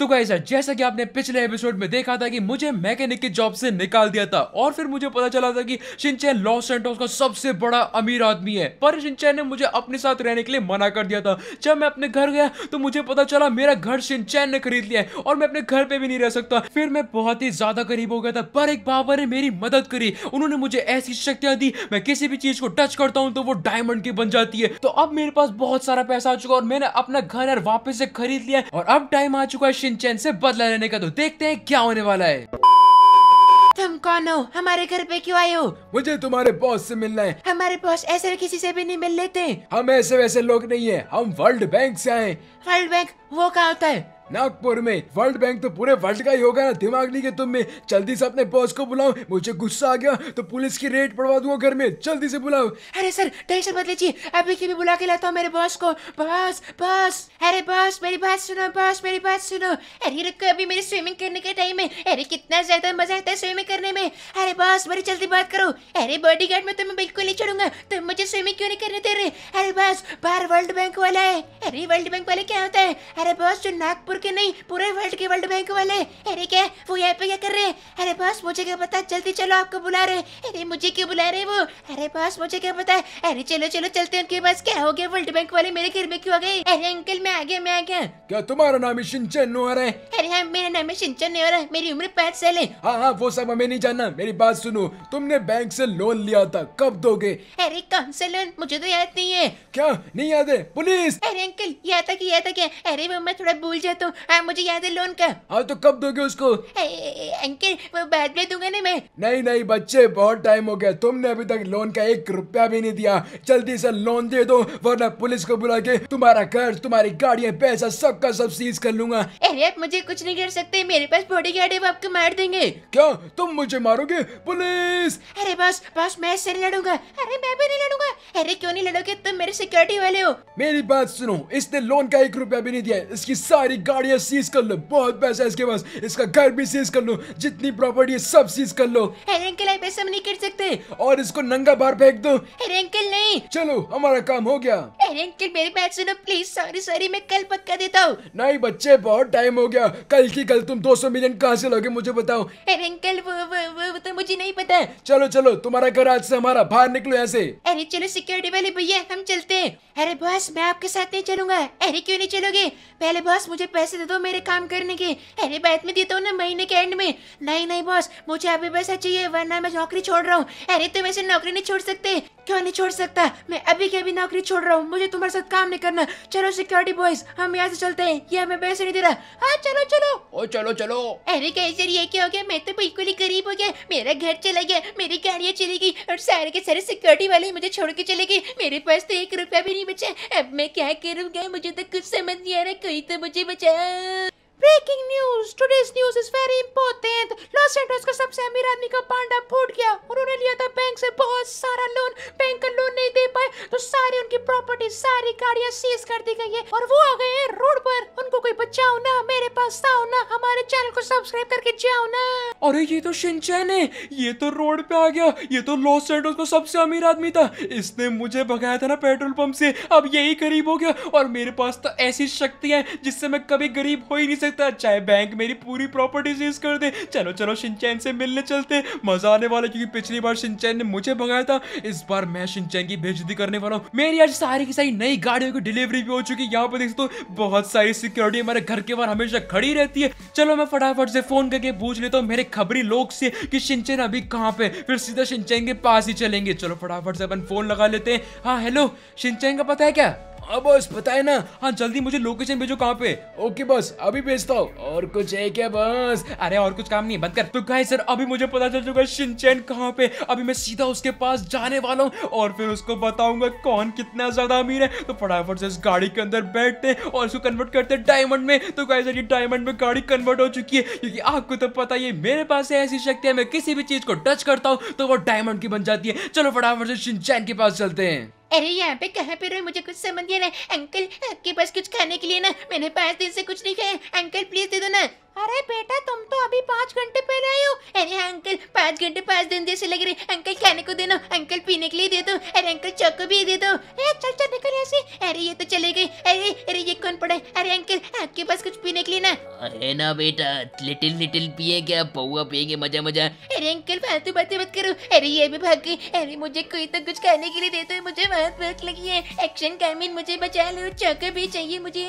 तो गाइस जैसा कि आपने पिछले एपिसोड में देखा था कि मुझे मैकेनिक की जॉब से निकाल दिया था और फिर मुझे पता चला था कि शिनचैन लॉस सेंटोस का सबसे बड़ा अमीर आदमी है पर शिनचैन ने मुझे अपने साथ रहने के लिए मना कर दिया था जब मैं अपने घर गया तो मुझे पता चला मेरा घर शिनचैन ने खरीद लिया है और मैं अपने घर पे भी नहीं रह सकता फिर मैं बहुत ही ज्यादा गरीब हो गया था पर एक बाबा ने मेरी मदद करी उन्होंने मुझे ऐसी शक्तियां दी मैं किसी भी चीज को टच करता हूँ तो वो डायमंड की बन जाती है तो अब मेरे पास बहुत सारा पैसा आ चुका और मैंने अपना घर वापस से खरीद लिया और अब टाइम आ चुका है चिंचन से बदला लेने का तो देखते हैं क्या होने वाला है तुम कौन हो हमारे घर पे क्यों आए हो मुझे तुम्हारे बॉस से मिलना है हमारे बॉस ऐसे किसी से भी नहीं मिल लेते हम ऐसे वैसे लोग नहीं है हम वर्ल्ड बैंक से आए वर्ल्ड बैंक वो कहा होता है नागपुर में वर्ल्ड बैंक तो पूरे वर्ल्ड का ही होगा ना दिमाग नहीं के तुम में जल्दी से अपने बॉस को बुलाओ मुझे गुस्सा आ गया तो पुलिस की रेट पड़वा दूंगा घर में जल्दी से बुलाओ अरे सर टेंशन मत लीजिए अभी के भी बुला के लाता हूँ मेरे बॉस को बॉस बॉस अरे बॉस मेरी बात सुनो बॉस मेरी बात सुनो अरे रुको अभी मेरी स्विमिंग करने का टाइम है अरे कितना ज्यादा मजा आता है स्विमिंग करने में अरे बॉस मेरी जल्दी बात करो अरे बॉडी गार्ड में तुम्हें बिल्कुल नहीं छोड़ूंगा तुम मुझे स्विमिंग क्यों नहीं करने दे रहे अरे बॉस बाहर वर्ल्ड बैंक वाला है अरे वर्ल्ड बैंक वाले क्या होते हैं अरे बॉस जो नागपुर के नहीं पूरे वर्ल्ड के वर्ल्ड बैंक वाले अरे क्या वो यहाँ पे क्या कर रहे हैं अरे बॉस मुझे क्या पता जल्दी चलो आपको बुला रहे अरे मुझे क्यों बुला रहे वो अरे बॉस मुझे क्या पता अरे चलो चलो चलते उनके पास क्या हो गया वर्ल्ड बैंक वाले मेरे घर में क्यों आ गए अरे अंकल मैं आ गया मैं आ गया क्या तुम्हारा नाम सिंचन हो रहा है अरे हाँ मेरा नाम सिंचन सिंचन नोहर है मेरी उम्र पाँच साल है हाँ हाँ वो सब हमें नहीं जानना मेरी बात सुनो तुमने बैंक से लोन लिया था कब दोगे अरे कौन सा लोन मुझे तो याद नहीं है क्या नहीं याद है पुलिस अरे अंकल यहाँ तक याद तक अरे वो मैं थोड़ा भूल जाता हूँ हाँ मुझे याद है लोन का हाँ तो कब दोगे उसको अंकल वो बाद में दूंगा ना मैं नहीं नहीं बच्चे बहुत टाइम हो गया तुमने अभी तक लोन का एक रुपया भी नहीं दिया जल्दी से लोन दे दो वरना पुलिस को बुला के तुम्हारा कर्ज तुम्हारी गाड़ियाँ पैसा सबका सब सीज कर लूंगा अरे आप मुझे कुछ नहीं कर सकते मेरे पास बॉडी गार्ड है वो आपको मार देंगे क्या तुम मुझे मारोगे पुलिस अरे बस बस मैं इससे लड़ूंगा अरे मैं भी नहीं लड़ूंगा अरे क्यों नहीं लड़ोगे तुम मेरे सिक्योरिटी वाले हो मेरी बात सुनो हूँ इसने लोन का एक रुपया भी नहीं दिया इसकी सारी गाड़िया सीज कर लो बहुत पैसा इसके पास इसका घर भी सीज कर लो जितनी प्रॉपर्टी है सब सीज कर लो अंकल आप ऐसा नहीं कर सकते और इसको नंगा बाहर फेंक दो अंकल नहीं चलो हमारा काम हो गया अंकल मेरी बात सुनो प्लीज सॉरी सॉरी मैं कल पक्का देता हूँ नहीं बच्चे बहुत टाइम हो गया कल की कल तुम 200 मिलियन कहाँ से लोगे मुझे बताओ अरे अंकल वो, वो, वो तो मुझे नहीं पता चलो चलो तुम्हारा घर आज से हमारा बाहर निकलो ऐसे अरे चलो सिक्योरिटी वाले भैया हम चलते हैं अरे बॉस मैं आपके साथ नहीं चलूंगा अरे क्यों नहीं चलोगे पहले बॉस मुझे पैसे दे दो मेरे काम करने के अरे बात में देता हूँ ना महीने के एंड में नहीं नहीं बॉस मुझे अभी पैसा चाहिए वरना मैं नौकरी छोड़ रहा हूँ अरे तुम तो ऐसे नौकरी नहीं छोड़ सकते क्यों नहीं छोड़ सकता मैं अभी की अभी नौकरी छोड़ रहा हूँ मुझे तुम्हारे साथ काम नहीं करना चलो सिक्योरिटी बॉयज हम यहाँ से चलते हैं ये हमें पैसे नहीं दे रहा हाँ चलो चलो ओ चलो चलो अरे कैसे ये क्या हो गया मैं तो बिल्कुल ही गरीब हो गया मेरा घर चला गया मेरी गाड़ियाँ चली गई और सारे के सारे सिक्योरिटी वाले मुझे छोड़ के चले गए मेरे पास तो एक रुपया भी नहीं बचा अब मैं क्या करूँगा मुझे तो कुछ समझ नहीं आ रहा कोई तो मुझे बचा breaking news today's news is very important Los Angeles का सबसे अमीर आदमी का पांडा फूट गया और उन्होंने लिया था बैंक से बहुत सारा लोन बैंक का लोन नहीं दे पाए तो सारी उनकी प्रॉपर्टी सारी गाड़ियां सीज कर दी गई है और वो आ गए हैं रोड पर उनको कोई बचाओ ना मेरे पास आओ ना हमारे चैनल को सब्सक्राइब करके जाओ ना अरे ये तो शिनचैन है ये तो रोड पे आ गया ये तो लॉस एंजल्स का सबसे अमीर आदमी था इसने मुझे भगाया था ना पेट्रोल पंप से अब यही गरीब हो गया और मेरे पास तो ऐसी शक्ति है जिससे मैं कभी गरीब हो ही नहीं सकता सकता चाहे बैंक मेरी पूरी प्रॉपर्टी सीज कर दे चलो चलो सिंचैन से मिलने चलते मजा आने वाला क्योंकि पिछली बार सिंचैन ने मुझे भगाया था इस बार मैं सिंचैन की बेजती करने वाला हूँ मेरी आज सारी की सारी नई गाड़ियों की डिलीवरी भी हो चुकी है यहाँ पर देख सकते बहुत सारी सिक्योरिटी हमारे घर के बाहर हमेशा खड़ी रहती है चलो मैं फटाफट से फोन करके पूछ लेता हूँ मेरे खबरी लोग से कि सिंचैन अभी कहाँ पे फिर सीधा सिंचैन के पास ही चलेंगे चलो फटाफट से अपन फोन लगा लेते हैं हाँ हेलो सिंचैन का पता है क्या अब बस बताए ना हाँ जल्दी मुझे लोकेशन भेजो कहाँ पे ओके बस अभी भेजता हूँ और कुछ है क्या बस अरे और कुछ काम नहीं बंद कर तो गाय सर अभी मुझे पता चल चुका शिनचैन कहाँ पे अभी मैं सीधा उसके पास जाने वाला हूँ और फिर उसको बताऊंगा कौन कितना ज्यादा अमीर है तो फटाफट से इस गाड़ी के अंदर बैठते और उसको कन्वर्ट करते डायमंड में तो गाय सर ये डायमंड में गाड़ी कन्वर्ट हो चुकी है क्योंकि आपको तो पता ही मेरे पास ऐसी शक्ति है मैं किसी भी चीज को टच करता हूँ तो वो डायमंड की बन जाती है चलो फटाफट से शिनचैन के पास चलते हैं अरे यहाँ पे कहाँ पे रहे मुझे कुछ समझ नहीं अंकल आपके पास कुछ खाने के लिए ना मैंने पाँच दिन से कुछ नहीं खाया अंकल प्लीज दे दो ना अरे बेटा तुम तो अभी पाँच घंटे अरे अंकल पाँच घंटे पाँच दिन जैसे लग रहे अंकल खाने को देना अंकल पीने के लिए दे दो अरे अंकल चौको भी दे दो अरे चल चल निकल यहाँ अरे ये तो चले गए अरे अरे ये कौन पड़ा है अरे अंकल आपके पास कुछ पीने के लिए ना अरे ना बेटा लिटिल लिटिल पिए क्या पौआ पिएंगे मजा मजा अरे अंकल फालतू बातें मत करो अरे ये भी भाग गए अरे मुझे कोई तो कुछ खाने के लिए दे दो मुझे बहुत भूख लगी है एक्शन कैमिन मुझे बचा लो चौको भी चाहिए मुझे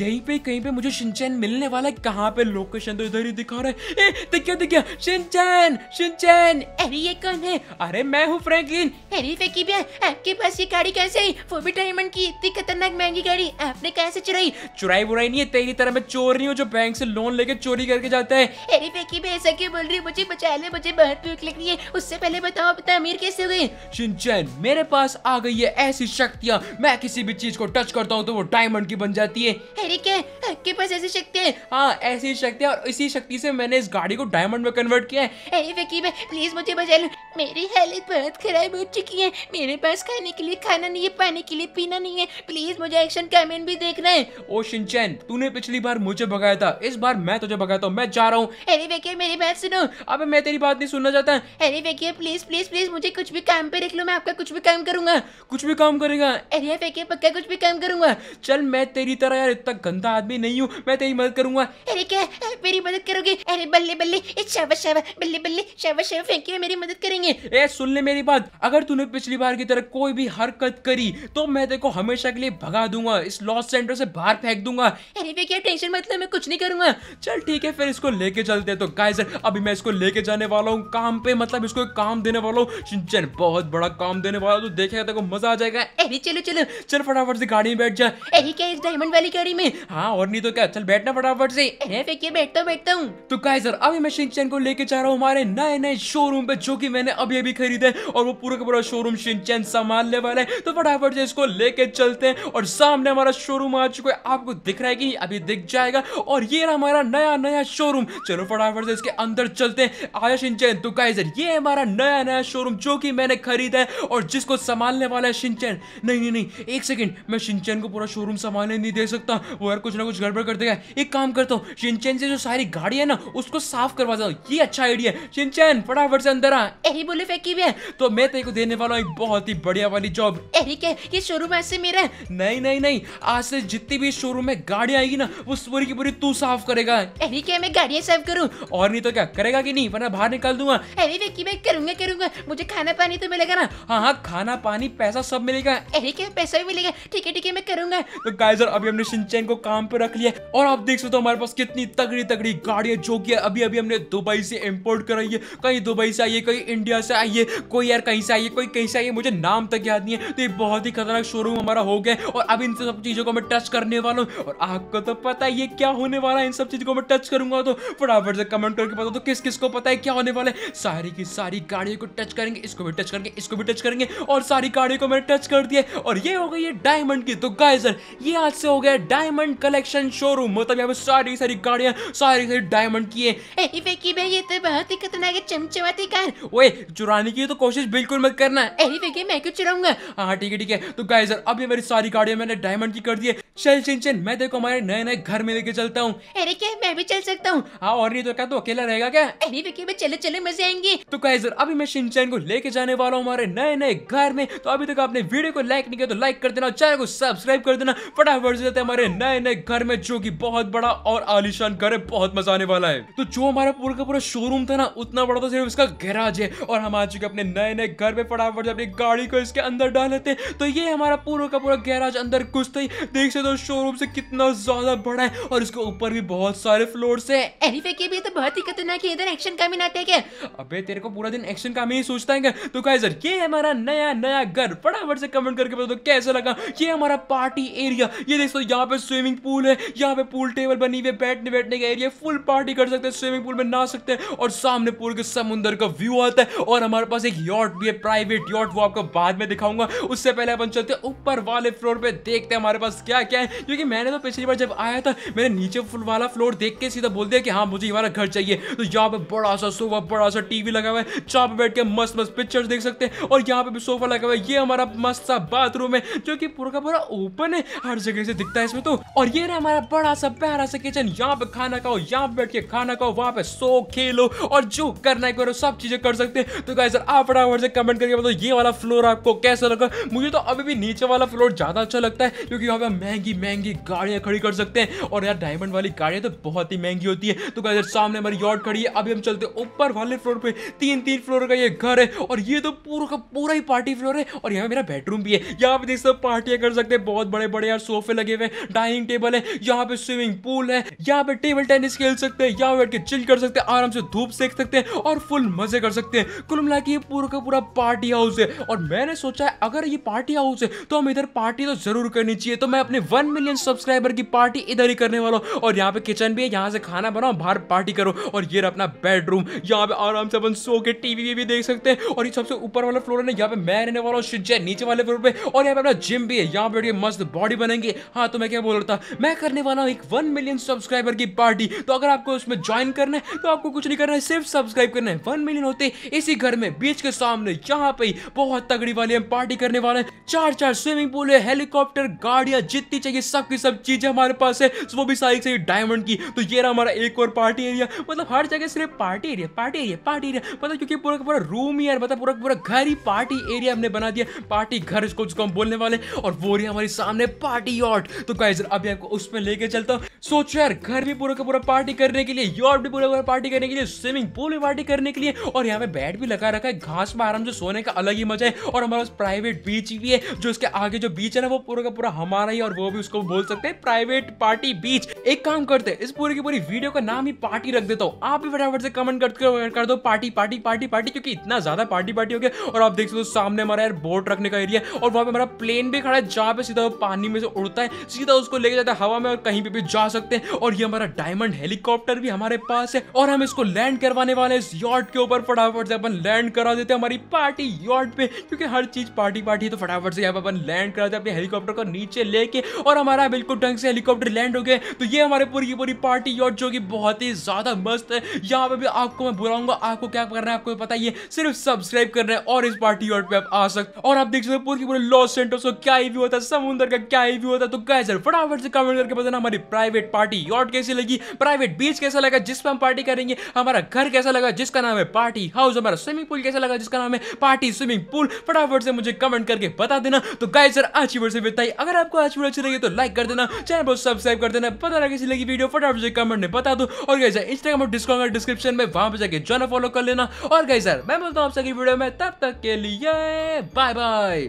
यही पे कहीं पे मुझे शिनचैन मिलने वाला है कहाँ पे लोकेशन तो इधर ही दिखा रहा है देखिया देखिया शिनचैन शिनचैन अरे ये कौन है अरे मैं हूँ फ्रैंकलिन अरे फेकी भैया आपके पास ये गाड़ी कैसे है वो भी डायमंड की इतनी खतरनाक महंगी गाड़ी आपने कैसे चुराई चुराई बुराई नहीं है तेरी तरह मैं चोर नहीं हूँ जो बैंक से लोन लेके चोरी करके जाता है अरे फेकी भैया ऐसा क्यों बोल रही मुझे बचा ले मुझे बहुत भूख लग रही है उससे पहले बताओ पता अमीर कैसे हो गई मेरे पास आ गई है ऐसी शक्तियाँ मैं किसी भी चीज को टच करता हूँ तो वो डायमंड की बन जाती है अरे क्या आपके पास ऐसी शक्ति है हाँ ऐसी शक्ति और इसी शक्ति से मैंने इस गाड़ी को डायमंड में कन्वर्ट किया हैं प्लीज मुझे बचा लो मेरी हालत बहुत खराब हो चुकी है मेरे पास खाने के लिए खाना नहीं है पानी के लिए पीना नहीं है प्लीज मुझे एक्शन कैमन भी देखना है ओ शिनचैन तूने पिछली बार मुझे भगाया था इस बार मैं तुझे भगाता हूँ मैं जा रहा हूँ अरे वेकिया मेरी बात सुनो अब मैं तेरी बात नहीं सुनना चाहता अरे वेकिया प्लीज प्लीज प्लीज मुझे कुछ भी काम पे रख लो मैं आपका कुछ भी काम करूंगा कुछ भी काम करेगा अरे वेकिया पक्का कुछ भी काम करूंगा चल मैं तेरी तरह यार इतना गंदा आदमी नहीं हूँ मैं तेरी मदद करूंगा अरे क्या मेरी मदद करोगे अरे बल्ले बल्ले बल्ले बल्ले शाबा शाबा फेंकिए मेरी मदद करेंगे देंगे ए सुन ले मेरी बात अगर तूने पिछली बार की तरह कोई भी हरकत करी तो मैं तेरे को हमेशा के लिए भगा दूंगा इस लॉस सेंटर से बाहर फेंक दूंगा अरे क्या टेंशन मतलब मैं कुछ नहीं करूंगा चल ठीक है फिर इसको लेके चलते तो गाइस अभी मैं इसको लेके जाने वाला हूँ काम पे मतलब इसको काम देने वाला हूँ शिनचैन बहुत बड़ा काम देने वाला तो देखेगा तेरे को मजा आ जाएगा अरे चलो चलो चल फटाफट से गाड़ी में बैठ जा अरे क्या इस डायमंड वाली गाड़ी में हाँ और नहीं तो क्या चल बैठना फटाफट से अरे बैठता बैठता हूँ तो गाइस अभी मैं शिनचैन को लेके जा रहा हूँ हमारे नए नए शोरूम पे जो की मैंने मैंने अभी अभी खरीदे और वो पूरा का पूरा शोरूम शिनचैन संभालने वाला है तो फटाफट से इसको लेके चलते हैं और सामने हमारा शोरूम आ चुका है आपको दिख रहा है कि अभी दिख जाएगा और ये रहा हमारा नया नया शोरूम चलो फटाफट से इसके अंदर चलते हैं आया शिनचैन तो गाइजर ये हमारा नया नया शोरूम जो कि मैंने खरीदा है और जिसको संभालने वाला है शिनचैन नहीं नहीं नहीं एक सेकेंड मैं शिनचैन को पूरा शोरूम संभालने नहीं दे सकता वो यार कुछ ना कुछ गड़बड़ कर देगा एक काम करता हूँ शिनचैन से जो सारी गाड़ी है ना उसको साफ करवा देता हूँ ये अच्छा आइडिया है शिनचैन फटाफट से अंदर आ यही बोले फेंकी हुई है तो मैं तेरे को देने वाला हूँ बहुत ही बढ़िया वाली जॉब एरिक ये शोरूम ऐसे मेरा नहीं नहीं नहीं आज से जितनी भी शोरूम में गाड़ी आएगी ना वो पूरी की पूरी तू साफ करेगा एरिक मैं गाड़ियाँ साफ करूँ और नहीं तो क्या करेगा की नहीं वरना बाहर निकाल दूंगा अरे फेंकी मैं करूंगा करूंगा मुझे खाना पानी तो मिलेगा ना हाँ हाँ खाना पानी पैसा सब मिलेगा एरिक पैसा भी मिलेगा ठीक है ठीक है मैं करूंगा तो गाइजर अभी हमने सिंचैन को काम पे रख लिया और आप देख सकते हो हमारे पास कितनी तगड़ी तगड़ी गाड़ियां जो कि अभी अभी हमने दुबई से इम्पोर्ट कराई है कहीं दुबई से आई है कहीं इंडिया इंडिया से आइए कोई यार कहीं से आइए कोई कहीं से आइए मुझे नाम तक याद नहीं है तो ये बहुत ही खतरनाक शोरूम हमारा हो गया और अब इन सब चीज़ों को मैं टच करने वाला हूँ और आपको तो पता है ये क्या होने वाला है इन सब चीज़ों को मैं टच करूंगा तो फटाफट से कमेंट करके पता तो किस किस को पता है क्या होने वाला है सारी की सारी गाड़ियों को टच करेंगे इसको भी टच करेंगे इसको भी टच करेंगे और सारी गाड़ियों को मैंने टच कर दिया और ये हो गई है डायमंड की तो गाइजर ये आज से हो गया डायमंड कलेक्शन शोरूम मतलब यहाँ पे सारी सारी गाड़ियां सारी सारी डायमंड की है ए, ये तो बहुत ही खतरनाक है चमचमाती कार ओए चुराने की तो कोशिश बिल्कुल मत करना अरे देखिए मैं क्यों चुराऊंगा हाँ ठीक है ठीक है तो गाय सर अभी मेरी सारी गाड़ियां मैंने डायमंड की कर दी है चल चिंचन मैं देखो हमारे नए नए घर में लेके चलता हूँ अरे क्या मैं भी चल सकता हूँ हाँ और नहीं तो क्या तो अकेला रहेगा क्या अरे देखिए मैं चले चले मजे आएंगे तो सर अभी मैं शिनचैन को लेके जाने वाला हूँ हमारे नए नए घर में तो अभी तक आपने वीडियो को लाइक नहीं किया तो लाइक कर देना चैनल को सब्सक्राइब कर देना फटाफट से जाते हमारे नए नए घर में जो की बहुत बड़ा और आलिशान घर है बहुत मजा आने वाला है तो जो हमारा पूरा का पूरा शोरूम था ना उतना बड़ा था तो सिर्फ उसका गैराज है और हम आ चुके अपने नए नए घर पे फटाफट से अपनी गाड़ी को इसके अंदर डाल लेते हैं तो ये हमारा पूरा का पूरा गैराज अंदर घुसते ही देख सकते हो शोरूम से कितना ज्यादा बड़ा है और इसके ऊपर भी बहुत सारे फ्लोर है भी तो बहुत ही खतरनाक है इधर एक्शन का मीन आते क्या अबे तेरे को पूरा दिन एक्शन का ही सोचता है तो सर ये हमारा नया नया घर फटाफट से कमेंट करके बताओ तो कैसा लगा ये हमारा पार्टी एरिया ये देख सो यहाँ पे स्विमिंग पूल है यहाँ पे पूल टेबल बनी हुई बैठने बैठने का एरिया फुल पार्टी कर सकते हैं स्विमिंग पूल में नहा सकते हैं और सामने पूल के समुंदर का व्यू आता है और हमारे पास एक यॉट भी है प्राइवेट यॉट वो आपको बाद में दिखाऊंगा उससे पहले अपन चलते हैं ऊपर वाले फ्लोर पे देखते हैं हमारे पास क्या क्या है क्योंकि मैंने तो पिछली बार जब आया था मैंने नीचे वाला फ्लोर देख के सीधा बोल दिया कि हाँ मुझे हमारा घर चाहिए तो यहाँ पे बड़ा सा सोफा बड़ा सा टीवी लगा हुआ है जहाँ पे बैठ के मस्त मस्त पिक्चर्स देख सकते हैं और यहाँ पे भी सोफा लगा हुआ है ये हमारा मस्त सा बाथरूम है जो की पूरा का पूरा ओपन है हर जगह से दिखता है इसमें तो और ये ना हमारा बड़ा सा प्यारा सा किचन यहाँ पे खाना खाओ यहाँ पे बैठ के खाना खाओ वहाँ पे सो खेलो और जो करना है करो सब चीजें कर सकते हैं तो क्या सर आप फटाफट से कमेंट करके बताओ ये वाला फ्लोर आपको कैसा लगा मुझे तो अभी भी नीचे वाला फ्लोर ज़्यादा अच्छा लगता है क्योंकि यहाँ पे महंगी महंगी गाड़ियाँ खड़ी कर सकते हैं और यार डायमंड वाली गाड़ियाँ तो बहुत ही महंगी होती है तो सर सामने हमारी यॉट खड़ी है अभी हम चलते ऊपर वाले फ्लोर पे तीन तीन फ्लोर का ये घर है और ये तो पूरा का पूरा ही पार्टी फ्लोर है और यहाँ मेरा बेडरूम भी है यहाँ पे देख सकते पार्टियाँ कर सकते हैं बहुत बड़े बड़े यार सोफे लगे हुए हैं डाइनिंग टेबल है यहाँ पे स्विमिंग पूल है यहाँ पे टेबल टेनिस खेल सकते हैं यहाँ बैठ के चिल कर सकते हैं आराम से धूप सेक सकते हैं और फुल मजे कर सकते हैं कुल मिला ये पूरा का पूरा पार्टी हाउस है और मैंने सोचा है अगर ये पार्टी हाउस है तो हम इधर पार्टी तो जरूर करनी चाहिए तो मैं अपने वन मिलियन सब्सक्राइबर की पार्टी इधर ही करने वाला हूँ और यहाँ पे किचन भी है यहाँ से खाना बनाओ बाहर पार्टी करो और ये अपना बेडरूम यहाँ पे आराम से अपन सो के टीवी भी देख सकते हैं और ये सबसे ऊपर वाला फ्लोर है यहाँ पे मैं रहने वाला हूँ शिजय नीचे वाले फ्लोर पे और यहाँ पे अपना जिम भी है यहाँ पे मस्त बॉडी बनेंगे हाँ तो मैं क्या बोल रहा था मैं करने वाला हूँ एक वन मिलियन सब्सक्राइबर की पार्टी तो अगर आपको उसमें ज्वाइन करना है तो आपको कुछ नहीं करना है सिर्फ सब्सक्राइब करना है वन मिलियन होते इसी घर में बीच के सामने यहाँ पे बहुत तगड़ी वाली हम पार्टी करने वाले चार चार स्विमिंग पूल है हेलीकॉप्टर गाड़िया जितनी चाहिए सब की सब चीजें हमारे पास है वो भी सारी सही डायमंड की तो ये रहा हमारा एक और पार्टी एरिया मतलब हर जगह सिर्फ party area party area party area मतलब क्योंकि पूरा पूरा रूम ही मतलब पूरा पूरा घर ही पार्टी एरिया हमने बना दिया पार्टी घर इसको जिसको हम बोलने वाले और वो रही हमारे सामने पार्टी यॉट तो गाइस अभी आपको उसमें लेके चलता हूँ सोचो यार घर भी पूरा का पूरा पार्टी करने के लिए यॉट भी पूरा पूरा पार्टी करने के लिए स्विमिंग पूल भी पार्टी करने के लिए और यहाँ पे बैठ बेड भी लगा रखा है घास में आराम से सोने का अलग ही मजा है और हमारे पास प्राइवेट बीच भी है जो उसके आगे जो बीच है ना वो पूरा का पूरा हमारा ही और वो भी उसको बोल सकते हैं प्राइवेट पार्टी बीच एक काम करते इस पूरी की पूरी वीडियो का नाम ही पार्टी रख देता हूँ आप भी फटाफट से कमेंट कर, कर दो पार्टी पार्टी पार्टी पार्टी क्योंकि इतना ज्यादा पार्टी पार्टी हो गया और आप देख सकते हो सामने हमारा यार बोट रखने का एरिया और वहाँ पे हमारा प्लेन भी खड़ा है जहाँ पे सीधा पानी में से उड़ता है सीधा उसको लेके जाता है हवा में और कहीं पे भी जा सकते हैं और ये हमारा डायमंड हेलीकॉप्टर भी हमारे पास है और हम इसको लैंड करवाने वाले इस यॉट के ऊपर फटाफट से अपन लैंड करा देते हैं हमारी पार्टी यॉट पे क्योंकि हर चीज पार्टी पार्टी तो फटाफट से यहाँ पर अपन लैंड करा देते हैं अपने हेलीकॉप्टर को नीचे लेके और हमारा बिल्कुल ढंग से हेलीकॉप्टर लैंड हो गया तो ये हमारे पूरी की पूरी पार्टी यॉट जो कि बहुत ही ज़्यादा मस्त है यहाँ पे भी आपको मैं बुलाऊंगा आपको क्या करना है आपको पता है सिर्फ सब्सक्राइब करना है और इस पार्टी यॉट पे आप आ सकते और आप देख सकते हो पूरी की पूरी लॉस सेंटर्स को क्या रिव्यू होता है समुद्र का क्या रिव्यू होता है तो क्या सर फटाफट से कमेंट करके बताना हमारी प्राइवेट पार्टी यॉट कैसी लगी प्राइवेट बीच कैसा लगा जिस पर हम पार्टी करेंगे हमारा घर कैसा लगा जिसका नाम है पार्टी हाउस हमारा स्विमिंग पूल कैसा लगा जिसका नाम है पार्टी स्विमिंग पूल फटाफट से मुझे कमेंट करके बता देना तो गाय सर अच्छी वर्ष वीडियो से बिताई अगर आपको अच्छी वर्ष अच्छी लगी तो लाइक कर देना चैनल को सब्सक्राइब कर देना पता अगर कैसी लगी वीडियो फटाफट से कमेंट में बता दो और गाइज इंस्टाग्राम और डिस्काउंट डिस्क्रिप्शन में वहां पर जाके जो फॉलो कर लेना और गाइज मैं बोलता हूँ आपसे वीडियो में तब तक के लिए बाय बाय